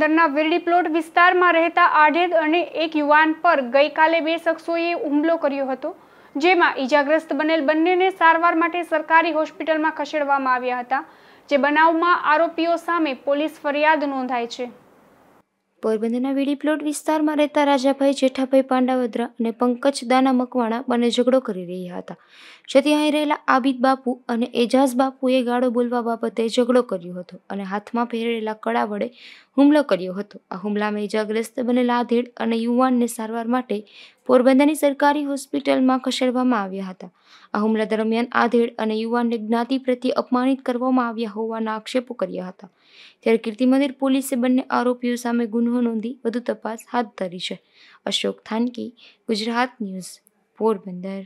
પોરબંદરના વિરડી પ્લોટ વિસ્તારમાં રહેતા આઢેદ અને એક યુવાન પર ગઈકાલે બે શખ્સોએ હુમલો કર્યો હતો જેમાં ઈજાગ્રસ્ત બનેલ બંનેને સારવાર માટે સરકારી હોસ્પિટલમાં ખસેડવામાં આવ્યા હતા જે બનાવમાં આરોપીઓ સામે પોલીસ ફરિયાદ નોંધાઈ છે પોરબંદરના વીડી પ્લોટ વિસ્તારમાં રહેતા રાજાભાઈ જેઠાભાઈ પાંડાવદ્રા અને પંકજ દાના મકવાણા બંને ઝઘડો કરી રહ્યા હતા જેથી અહીં રહેલા આબિદ બાપુ અને એજાઝ બાપુએ ગાળો બોલવા બાબતે ઝઘડો કર્યો હતો અને હાથમાં પહેરેલા કળા વડે હુમલો કર્યો હતો આ હુમલામાં ઇજાગ્રસ્ત બનેલા આધેડ અને યુવાનને સારવાર માટે પોરબંદરની સરકારી હોસ્પિટલમાં ખસેડવામાં આવ્યા હતા આ હુમલા દરમિયાન આધેડ અને યુવાનને જ્ઞાતિ પ્રત્યે અપમાનિત કરવામાં આવ્યા હોવાના આક્ષેપો કર્યા હતા ત્યારે કીર્તિ મંદિર પોલીસે બંને આરોપીઓ સામે ગુન્હો નોંધી વધુ તપાસ હાથ ધરી છે અશોક થાનકી ગુજરાત ન્યૂઝ પોરબંદર